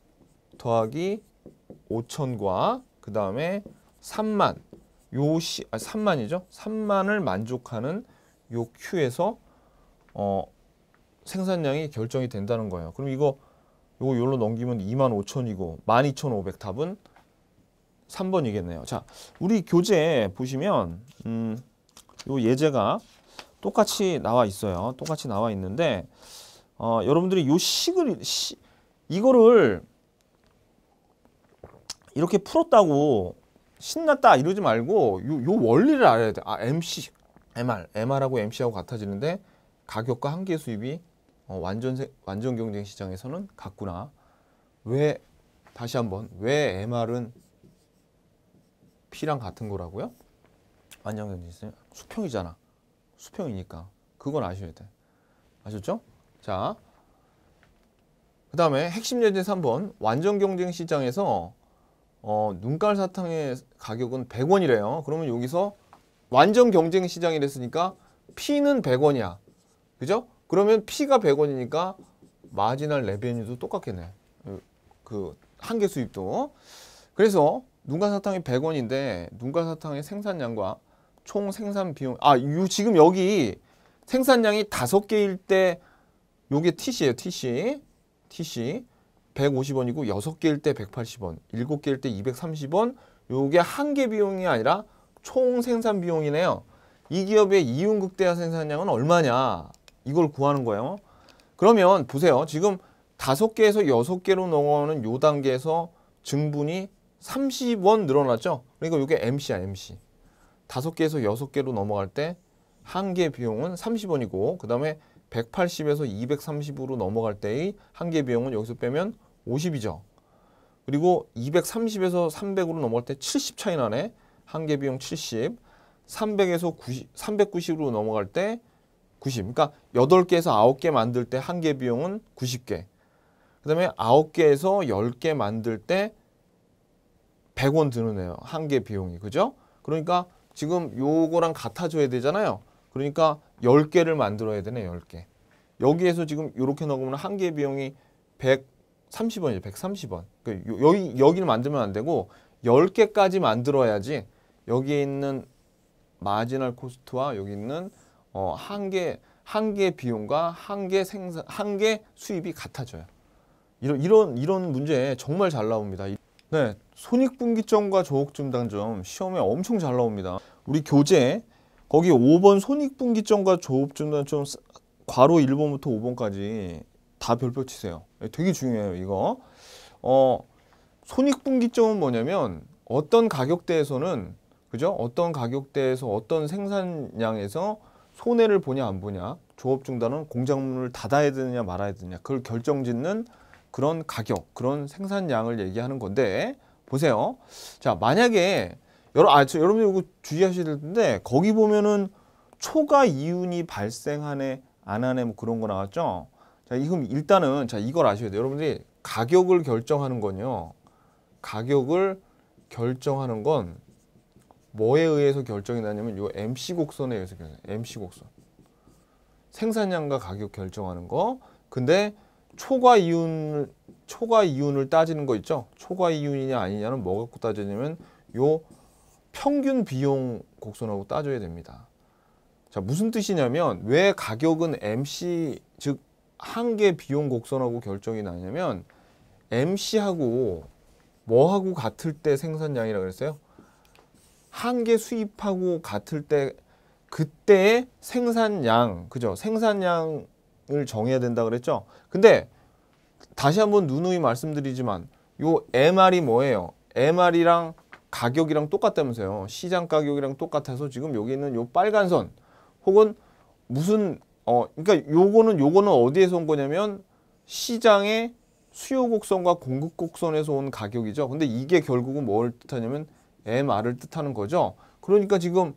더하기 5천과 그 다음에 3만 요시 아 3만이죠. 3만을 만족하는 요 Q에서 어, 생산량이 결정이 된다는 거예요. 그럼 이거 요거 요로 넘기면 25,000이고 12,500 답은 3번이겠네요. 자, 우리 교재 보시면 음, 요 예제가 똑같이 나와 있어요. 똑같이 나와 있는데 어, 여러분들이 요 식을 시, 이거를 이렇게 풀었다고 신났다 이러지 말고 요, 요 원리를 알아야 돼. 아, MC MR, MR하고 MC하고 같아지는데 가격과 한계 수입이 어, 완전 완전 경쟁 시장에서는 같구나. 왜 다시 한번 왜 MR은 P랑 같은 거라고요? 완전 경쟁 시장 수평이잖아. 수평이니까 그건 아셔야 돼. 아셨죠? 자, 그 다음에 핵심 예제 3번 완전 경쟁 시장에서 어, 눈깔 사탕의 가격은 100원이래요. 그러면 여기서 완전 경쟁 시장이 됐으니까 P는 100원이야. 그죠? 그러면 P가 100원이니까 마지널 레베뉴도 똑같겠네. 그한개 수입도. 그래서 눈과 사탕이 100원인데 눈과 사탕의 생산량과 총 생산 비용 아, 요 지금 여기 생산량이 다섯 개일때 요게 TC예요, TC. TC. 150원이고 여섯 개일때 180원, 일곱 개일때 230원. 요게 한개 비용이 아니라 총 생산 비용이네요. 이 기업의 이윤 극대화 생산량은 얼마냐 이걸 구하는 거예요. 그러면 보세요. 지금 다섯 개에서 여섯 개로 넘어가는 요 단계에서 증분이 30원 늘어났죠. 그러니까 이게 MC야 MC. 다섯 개에서 여섯 개로 넘어갈 때 한 개 비용은 30원이고 그 다음에 180에서 230으로 넘어갈 때의 한개 비용은 여기서 빼면 50이죠. 그리고 230에서 300으로 넘어갈 때 70 차이 나네. 한개 비용 70, 300에서 90, 390으로 넘어갈 때 90. 그러니까 8개에서 9개 만들 때 한 개 비용은 90개. 그다음에 9개에서 10개 만들 때 100원 드는 애요. 한 개 비용이. 그죠? 그러니까 지금 요거랑 같아져야 되잖아요. 그러니까 10개를 만들어야 되네. 10개. 여기에서 지금 이렇게 넣으면 한 개 비용이 130원이죠. 130원. 그러니까 여기, 여기를 만들면 안 되고 10개까지 만들어야지 여기에 있는 마지널 코스트와 여기 있는 어, 한계 한계 비용과 한계 생산 한계 수입이 같아져요. 이런 이런 이런 문제 정말 잘 나옵니다. 네, 손익분기점과 조업증당점 시험에 엄청 잘 나옵니다. 우리 교재 거기 5번 손익분기점과 조업증당점 괄호 1번부터 5번까지 다 별표 치세요. 예, 되게 중요해요, 이거. 어, 손익분기점은 뭐냐면 어떤 가격대에서는 그죠? 어떤 가격대에서 어떤 생산량에서 손해를 보냐 안 보냐 조업 중단은 공장문을 닫아야 되느냐 말아야 되느냐 그걸 결정짓는 그런 가격 그런 생산량을 얘기하는 건데 보세요 자 만약에 여러, 아, 저, 여러분 들 이거 주의하셔야 될 텐데 거기 보면은 초과 이윤이 발생하네 안 하네 뭐 그런 거 나왔죠 자이금 일단은 자 이걸 아셔야 돼요 여러분들이 가격을 결정하는 건요 가격을 결정하는 건 뭐에 의해서 결정이 나냐면 요 MC 곡선에 의해서 결정. MC 곡선. 생산량과 가격 결정하는 거. 근데 초과 이윤을 초과 이윤을 따지는 거 있죠. 초과 이윤이냐 아니냐는 뭐 갖고 따지냐면 요 평균 비용 곡선하고 따져야 됩니다. 자, 무슨 뜻이냐면 왜 가격은 MC 즉한개 비용 곡선하고 결정이 나냐면 MC하고 뭐하고 같을 때 생산량이라고 그랬어요? 한개 수입하고 같을 때 그때의 생산량, 그죠? 생산량을 정해야 된다 그랬죠? 근데 다시 한번 누누이 말씀드리지만 요 MR이 뭐예요? MR이랑 가격이랑 똑같다면서요. 시장 가격이랑 똑같아서 지금 여기 있는 요 빨간 선 혹은 무슨 어 그러니까 요거는 요거는 어디에서 온 거냐면 시장의 수요 곡선과 공급 곡선에서 온 가격이죠. 근데 이게 결국은 뭘 뜻하냐면 MR을 뜻하는 거죠. 그러니까 지금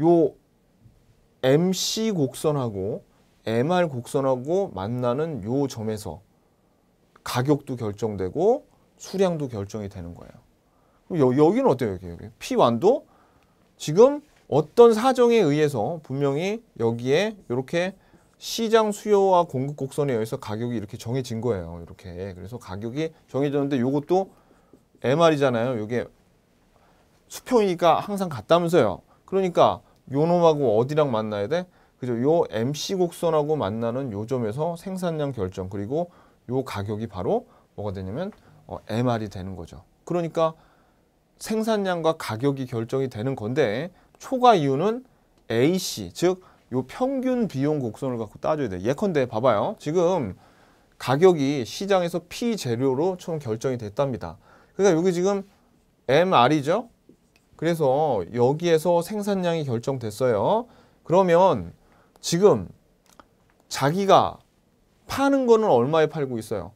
요 MC 곡선하고 MR 곡선하고 만나는 요 점에서 가격도 결정되고 수량도 결정이 되는 거예요. 그럼 여, 여기는 어때요? 여기, 여기. P1도 지금 어떤 사정에 의해서 분명히 여기에 이렇게 시장 수요와 공급 곡선에 의해서 가격이 이렇게 정해진 거예요. 이렇게. 그래서 가격이 정해졌는데 이것도 MR이잖아요. 이게 수평이까 항상 같다면서요. 그러니까 요 놈하고 어디랑 만나야 돼? 그죠? 요 MC 곡선하고 만나는 요점에서 생산량 결정 그리고 요 가격이 바로 뭐가 되냐면 어, MR이 되는 거죠. 그러니까 생산량과 가격이 결정이 되는 건데 초과 이유는 AC 즉 요 평균 비용 곡선을 갖고 따져야 돼. 예컨대 봐봐요. 지금 가격이 시장에서 P 재료로 처럼 결정이 됐답니다. 그러니까 여기 지금 MR이죠. 그래서 여기에서 생산량이 결정됐어요. 그러면 지금 자기가 파는 거는 얼마에 팔고 있어요?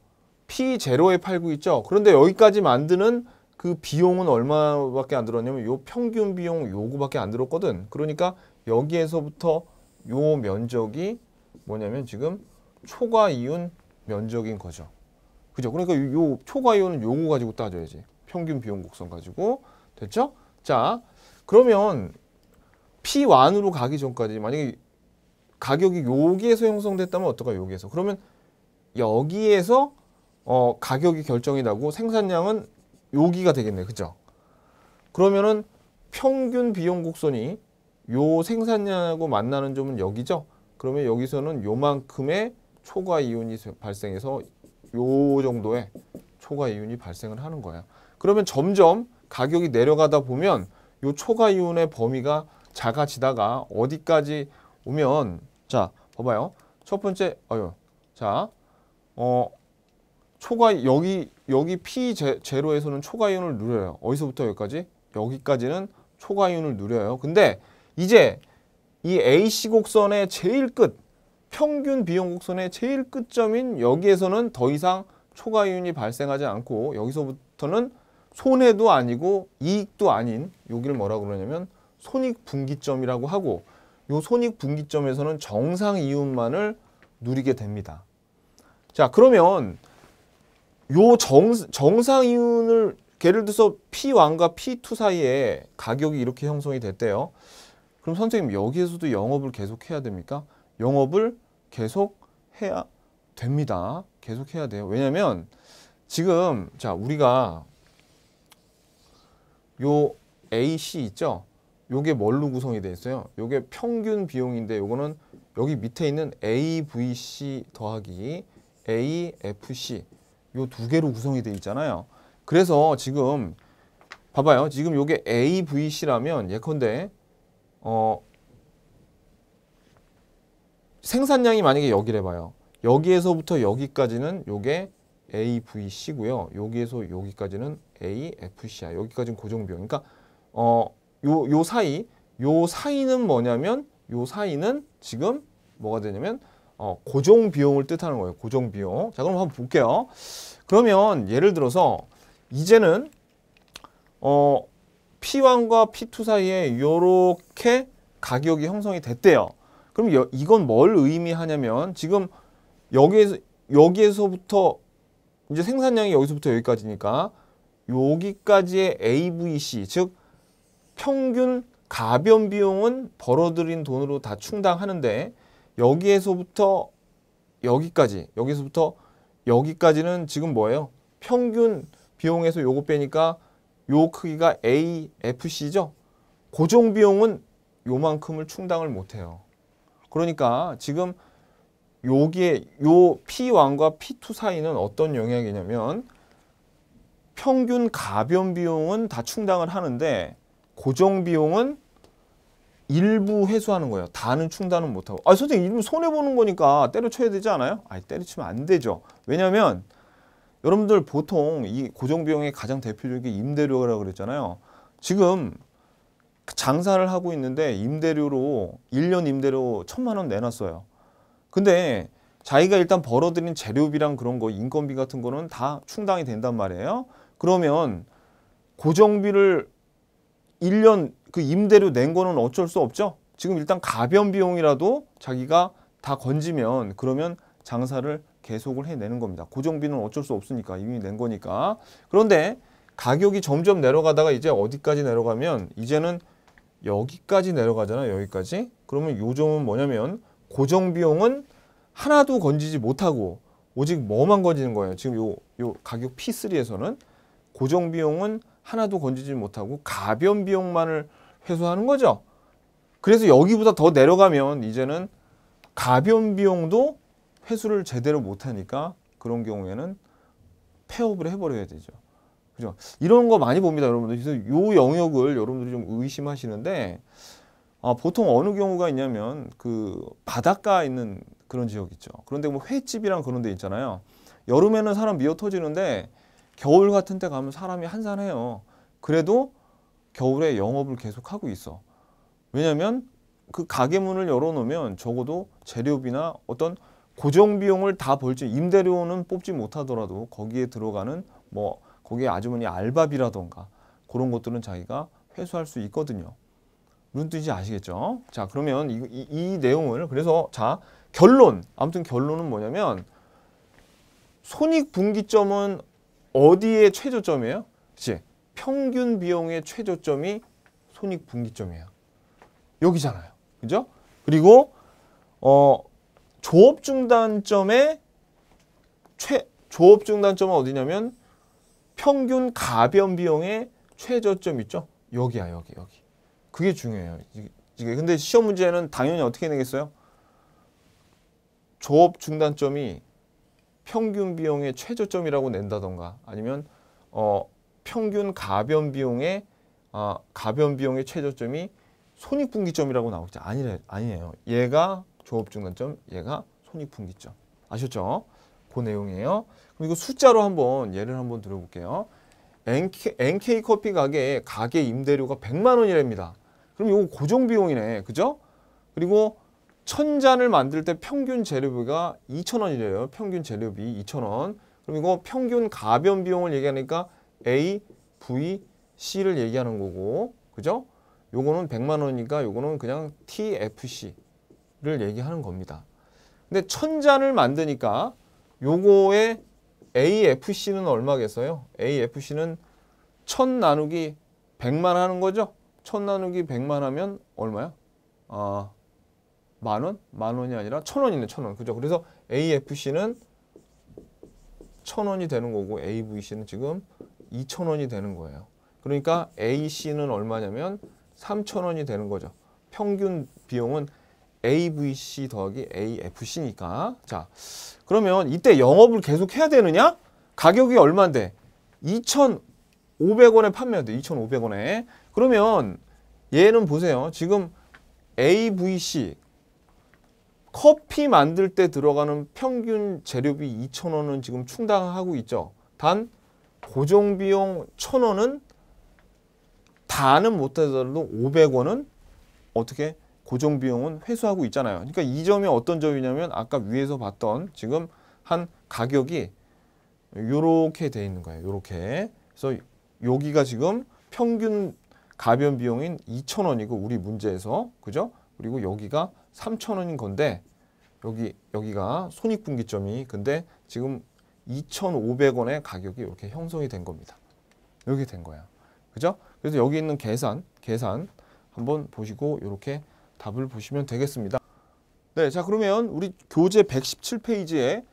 P0에 팔고 있죠. 그런데 여기까지 만드는 그 비용은 얼마밖에 안 들었냐면 이 평균 비용 요구밖에안 들었거든. 그러니까 여기에서부터 이 면적이 뭐냐면 지금 초과 이윤 면적인 거죠. 그죠? 그러니까 이 초과 이윤은 요구 가지고 따져야지. 평균 비용 곡선 가지고 됐죠? 자, 그러면 P1으로 가기 전까지 만약에 가격이 여기에서 형성됐다면 어떨까 요 여기에서. 그러면 여기에서 어, 가격이 결정이 나고 생산량은 여기가 되겠네. 그죠? 그러면은 평균 비용 곡선이 요 생산량하고 만나는 점은 여기죠. 그러면 여기서는 요만큼의 초과 이온이 발생해서 요 정도의 초과 이온이 발생을 하는 거야. 그러면 점점 가격이 내려가다 보면 요 초과 이윤의 범위가 작아지다가 어디까지 오면 자 봐봐요 첫 번째 어유 자어 초과 여기 여기 P 제로에서는 초과 이윤을 누려요 어디서부터 여기까지 여기까지는 초과 이윤을 누려요 근데 이제 이 AC 곡선의 제일 끝 평균 비용 곡선의 제일 끝점인 여기에서는 더 이상 초과 이윤이 발생하지 않고 여기서부터는 손해도 아니고 이익도 아닌 여기를 뭐라고 그러냐면 손익분기점이라고 하고 요 손익분기점에서는 정상 이윤만을 누리게 됩니다. 자 그러면 요 정, 정상 이윤을 예를 들어서 P1과 P2 사이에 가격이 이렇게 형성이 됐대요. 그럼 선생님 여기에서도 영업을 계속 해야 됩니까? 영업을 계속 해야 됩니다. 계속 해야 돼요. 왜냐면 지금 자 우리가 요 AC 있죠? 요게 뭘로 구성이 되어 있어요? 요게 평균 비용인데 요거는 여기 밑에 있는 AVC 더하기 AFC 요 두 개로 구성이 되어 있잖아요. 그래서 지금 봐봐요. 지금 요게 AVC라면 예컨대 어 생산량이 만약에 여기래 봐요. 여기에서부터 여기까지는 요게 AVC고요. 여기에서 여기까지는 AFCI 여기까지는 고정비용. 그러니까 어요 요 사이 요 사이는 뭐냐면 요 사이는 지금 뭐가 되냐면 어 고정 비용을 뜻하는 거예요. 고정 비용. 자, 그럼 한번 볼게요. 그러면 예를 들어서 이제는 어 P1과 P2 사이에 요렇게 가격이 형성이 됐대요. 그럼 여, 이건 뭘 의미하냐면 지금 여기에서 여기에서부터 이제 생산량이 여기서부터 여기까지니까 여기까지의 AVC 즉 평균 가변 비용은 벌어들인 돈으로 다 충당하는데 여기에서부터 여기까지 여기서부터 여기까지는 지금 뭐예요? 평균 비용에서 요거 빼니까 요 크기가 AFC죠? 고정 비용은 요만큼을 충당을 못해요. 그러니까 지금 여기에 요 P1과 P2 사이는 어떤 영향이냐면 평균 가변 비용은 다 충당을 하는데 고정 비용은 일부 회수하는 거예요. 다는 충당은 못하고. 아 선생님 이러면 손해보는 거니까 때려쳐야 되지 않아요? 아니 때려치면 안 되죠. 왜냐하면 여러분들 보통 이 고정비용의 가장 대표적인 게 임대료라고 그랬잖아요. 지금 장사를 하고 있는데 임대료로 1년 임대료 천만 원 내놨어요. 근데 자기가 일단 벌어들인 재료비랑 그런 거 인건비 같은 거는 다 충당이 된단 말이에요. 그러면 고정비를 1년 그 임대료 낸 거는 어쩔 수 없죠. 지금 일단 가변 비용이라도 자기가 다 건지면 그러면 장사를 계속을 해내는 겁니다. 고정비는 어쩔 수 없으니까 이미 낸 거니까. 그런데 가격이 점점 내려가다가 이제 어디까지 내려가면 이제는 여기까지 내려가잖아 여기까지. 그러면 요점은 뭐냐면 고정비용은 하나도 건지지 못하고 오직 뭐만 건지는 거예요. 지금 요, 요 가격 P3에서는 고정 비용은 하나도 건지지 못하고 가변 비용만을 회수하는 거죠. 그래서 여기보다 더 내려가면 이제는 가변 비용도 회수를 제대로 못하니까 그런 경우에는 폐업을 해버려야 되죠. 그죠? 이런 거 많이 봅니다, 여러분들. 그래서 요 영역을 여러분들이 좀 의심하시는데 아, 보통 어느 경우가 있냐면 그 바닷가 있는 그런 지역 있죠. 그런데 뭐 횟집이랑 그런 데 있잖아요. 여름에는 사람 미어 터지는데 겨울 같은 때 가면 사람이 한산해요. 그래도 겨울에 영업을 계속 하고 있어. 왜냐면 그 가게 문을 열어놓으면 적어도 재료비나 어떤 고정 비용을 다 벌지 임대료는 뽑지 못하더라도 거기에 들어가는 뭐 거기에 아주머니 알바비라던가 그런 것들은 자기가 회수할 수 있거든요. 눈뜨지 아시겠죠? 자 그러면 이, 이, 이 내용을 그래서 자 결론 아무튼 결론은 뭐냐면 손익분기점은 어디의 최저점이에요? 그치? 평균 비용의 최저점이 손익분기점이에요. 여기잖아요. 그죠? 그리고 어, 조업 중단점의 최 조업 중단점은 어디냐면 평균 가변 비용의 최저점 있죠? 여기야, 여기, 여기. 그게 중요해요. 이게 근데 시험 문제는 당연히 어떻게 내겠어요? 조업 중단점이 평균 비용의 최저점이라고 낸다던가 아니면 어, 평균 가변 비용의 아, 가변 비용의 최저점이 손익분기점이라고 나오지 아니래 아니에요. 얘가 조업중간점, 얘가 손익분기점. 아셨죠? 그 내용이에요. 그럼 이거 숫자로 한번 예를 한번 들어볼게요. NK, NK 커피 가게 가게 임대료가 100만 원이랍니다. 그럼 이거 고정 비용이네. 그죠? 그리고 천잔을 만들 때 평균 재료비가 2천원이래요 평균 재료비 2천원 그럼 이거 평균 가변 비용을 얘기하니까 A, V, C를 얘기하는 거고 그죠? 요거는 100만 원이니까 요거는 그냥 TFC를 얘기하는 겁니다. 근데 천잔을 만드니까 요거의 AFC는 얼마겠어요? AFC는 천 나누기 100만 하는 거죠? 천 나누기 100만 하면 얼마야? 아, 만 원? 만 원이 아니라 천 원이네, 천 원. 그죠? 그래서 AFC는 천 원이 되는 거고 AVC는 지금 이천 원이 되는 거예요. 그러니까 AC는 얼마냐면 삼천 원이 되는 거죠. 평균 비용은 AVC 더하기 AFC니까. 자, 그러면 이때 영업을 계속 해야 되느냐? 가격이 얼마인데? 2,500원에 판매한대 돼. 2,500원에. 그러면 얘는 보세요. 지금 AVC 커피 만들 때 들어가는 평균 재료비 2천원은 지금 충당하고 있죠. 단 고정비용 1천원은 다는 못하더라도 500원은 어떻게 고정비용은 회수하고 있잖아요. 그러니까 이 점이 어떤 점이냐면 아까 위에서 봤던 지금 한 가격이 요렇게 돼 있는 거예요. 요렇게. 그래서 여기가 지금 평균 가변 비용인 2,000원이고 우리 문제에서 그죠? 그리고 여기가 3천 원인 건데 여기 여기가 손익분기점이 근데 지금 2,500원의 가격이 이렇게 형성이 된 겁니다. 이렇게 된 거야. 그죠? 그래서 여기 있는 계산, 계산 한번 보시고 이렇게 답을 보시면 되겠습니다. 네, 자 그러면 우리 교재 117페이지에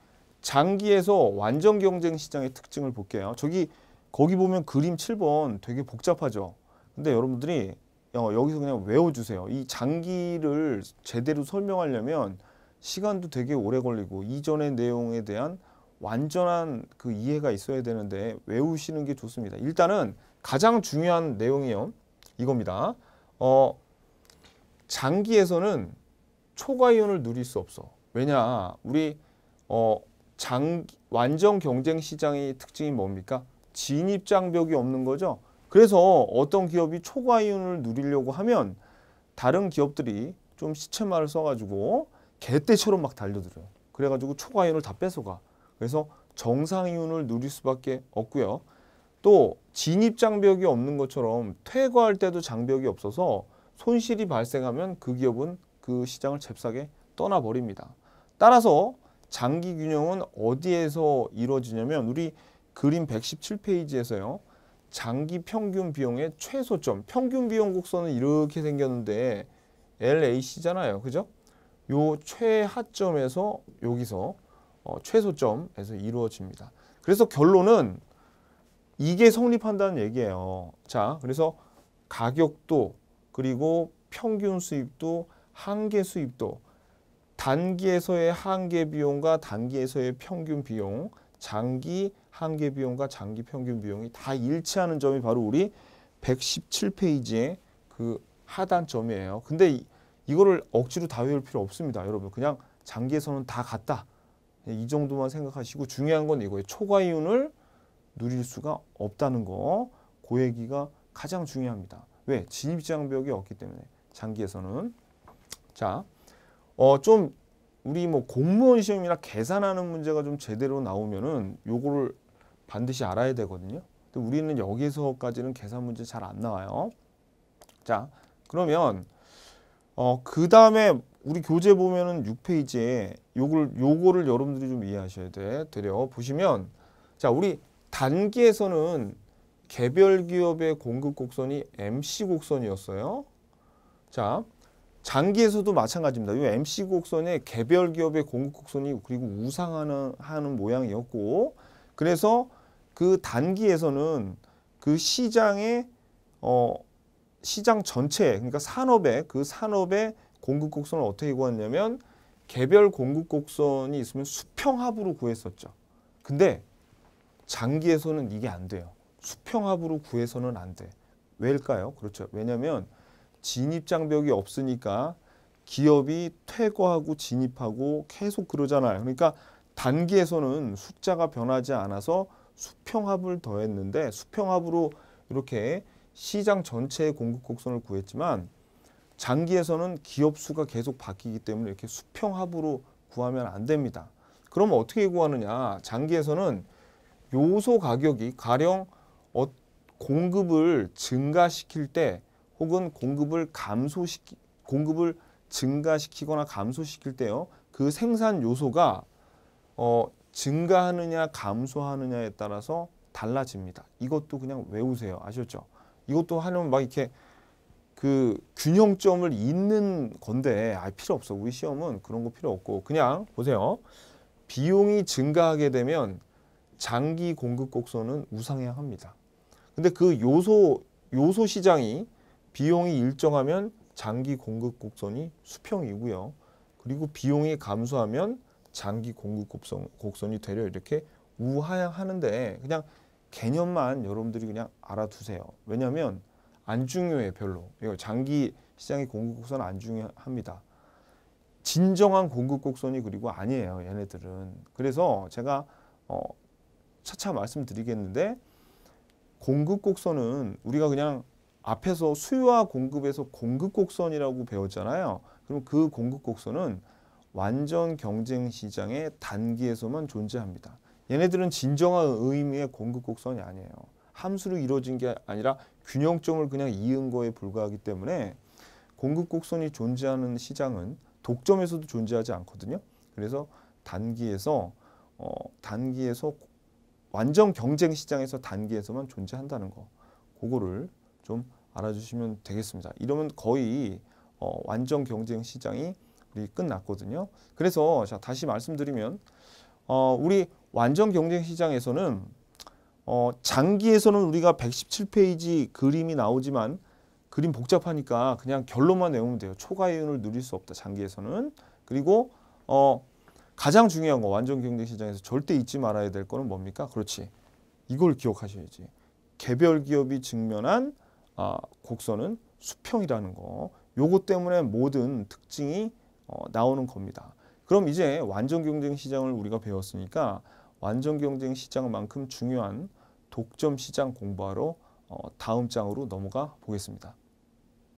장기에서 완전 경쟁 시장의 특징을 볼게요. 저기 거기 보면 그림 7번 되게 복잡하죠. 근데 여러분들이 어, 여기서 그냥 외워주세요. 이 장기를 제대로 설명하려면 시간도 되게 오래 걸리고 이전의 내용에 대한 완전한 그 이해가 있어야 되는데 외우시는 게 좋습니다. 일단은 가장 중요한 내용이요. 이겁니다. 어, 장기에서는 초과이온을 누릴 수 없어. 왜냐, 우리 어, 장 완전 경쟁 시장의 특징이 뭡니까? 진입 장벽이 없는 거죠. 그래서 어떤 기업이 초과이윤을 누리려고 하면 다른 기업들이 좀 시체말을 써가지고 개떼처럼 막 달려들어요. 그래가지고 초과이윤을 다 뺏어가. 그래서 정상이윤을 누릴 수밖에 없고요. 또 진입 장벽이 없는 것처럼 퇴거할 때도 장벽이 없어서 손실이 발생하면 그 기업은 그 시장을 잽싸게 떠나버립니다. 따라서 장기 균형은 어디에서 이루어지냐면 우리 그림 117페이지에서요. 장기 평균 비용의 최소점. 평균 비용 곡선은 이렇게 생겼는데 LAC잖아요. 그죠? 요 최하점에서 여기서 어, 최소점에서 이루어집니다. 그래서 결론은 이게 성립한다는 얘기예요. 자, 그래서 가격도 그리고 평균 수입도 한계 수입도 단기에서의 한계 비용과 단기에서의 평균 비용, 장기 한계 비용과 장기 평균 비용이 다 일치하는 점이 바로 우리 117페이지의 그 하단점이에요. 근데 이, 거를 억지로 다 외울 필요 없습니다. 여러분 그냥 장기에서는 다 같다. 예, 이 정도만 생각하시고 중요한 건 이거예요. 초과 이윤을 누릴 수가 없다는 거. 고그 얘기가 가장 중요합니다. 왜? 진입장벽이 없기 때문에 장기에서는. 자, 어, 좀 우리 뭐 공무원 시험이나 계산하는 문제가 좀 제대로 나오면은 요거를 반드시 알아야 되거든요. 근데 우리는 여기서까지는 계산 문제 잘 안 나와요. 자, 그러면 어, 그 다음에 우리 교재 보면은 6페이지에 요걸, 요거를 여러분들이 좀 이해하셔야 돼. 되려 보시면 자, 우리 단기에서는 개별 기업의 공급 곡선이 MC 곡선이었어요. 자, 장기에서도 마찬가지입니다. 이 MC 곡선의 개별 기업의 공급 곡선이 그리고 우상하는 하는 모양이었고 그래서 그 단기에서는 그 시장의 어 시장 전체 그러니까 산업의 그 산업의 공급 곡선을 어떻게 구했냐면 개별 공급 곡선이 있으면 수평합으로 구했었죠. 근데 장기에서는 이게 안 돼요. 수평합으로 구해서는 안 돼. 왜일까요? 그렇죠. 왜냐하면 진입장벽이 없으니까 기업이 퇴거하고 진입하고 계속 그러잖아요. 그러니까 단기에서는 숫자가 변하지 않아서 수평합을 더했는데 수평합으로 이렇게 시장 전체의 공급 곡선을 구했지만 장기에서는 기업 수가 계속 바뀌기 때문에 이렇게 수평합으로 구하면 안 됩니다. 그러 어떻게 구하느냐. 장기에서는 요소 가격이 가령 어, 공급을 증가시킬 때 혹은 공급을 감소시키 공급을 증가시키거나 감소시킬 때요. 그 생산 요소가 어 증가하느냐 감소하느냐에 따라서 달라집니다. 이것도 그냥 외우세요. 아셨죠? 이것도 하려면 막 이렇게 그 균형점을 잇는 건데 아 필요 없어. 우리 시험은 그런 거 필요 없고 그냥 보세요. 비용이 증가하게 되면 장기 공급 곡선은 우상향합니다. 근데 그 요소 요소 시장이 비용이 일정하면 장기 공급 곡선이 수평이고요. 그리고 비용이 감소하면 장기 공급 곡선, 이 되려 이렇게 우하향하는데 그냥 개념만 여러분들이 그냥 알아두세요. 왜냐하면 안 중요해 별로. 장기 시장의 공급 곡선 안 중요합니다. 진정한 공급 곡선이 그리고 아니에요. 얘네들은. 그래서 제가 어, 차차 말씀드리겠는데 공급 곡선은 우리가 그냥 앞에서 수요와 공급에서 공급 곡선이라고 배웠잖아요. 그럼 그 공급 곡선은 완전 경쟁 시장의 단기에서만 존재합니다. 얘네들은 진정한 의미의 공급 곡선이 아니에요. 함수로 이루어진 게 아니라 균형점을 그냥 이은 거에 불과하기 때문에 공급 곡선이 존재하는 시장은 독점에서도 존재하지 않거든요. 그래서 단기에서 어, 단기에서 완전 경쟁 시장에서 단기에서만 존재한다는 거. 그거를 좀 알아주시면 되겠습니다. 이러면 거의 어, 완전 경쟁 시장이 끝났거든요. 그래서 자, 다시 말씀드리면 어, 우리 완전 경쟁 시장에서는 어, 장기에서는 우리가 117페이지 그림이 나오지만 그림 복잡하니까 그냥 결론만 내면 돼요. 초과의 운을 누릴 수 없다. 장기에서는. 그리고 어, 가장 중요한 거 완전 경쟁 시장에서 절대 잊지 말아야 될 거는 뭡니까? 그렇지. 이걸 기억하셔야지. 개별 기업이 직면한 아, 곡선은 수평이라는 거. 요것 때문에 모든 특징이 어, 나오는 겁니다. 그럼 이제 완전 경쟁 시장을 우리가 배웠으니까 완전 경쟁 시장만큼 중요한 독점 시장 공부하러 어, 다음 장으로 넘어가 보겠습니다.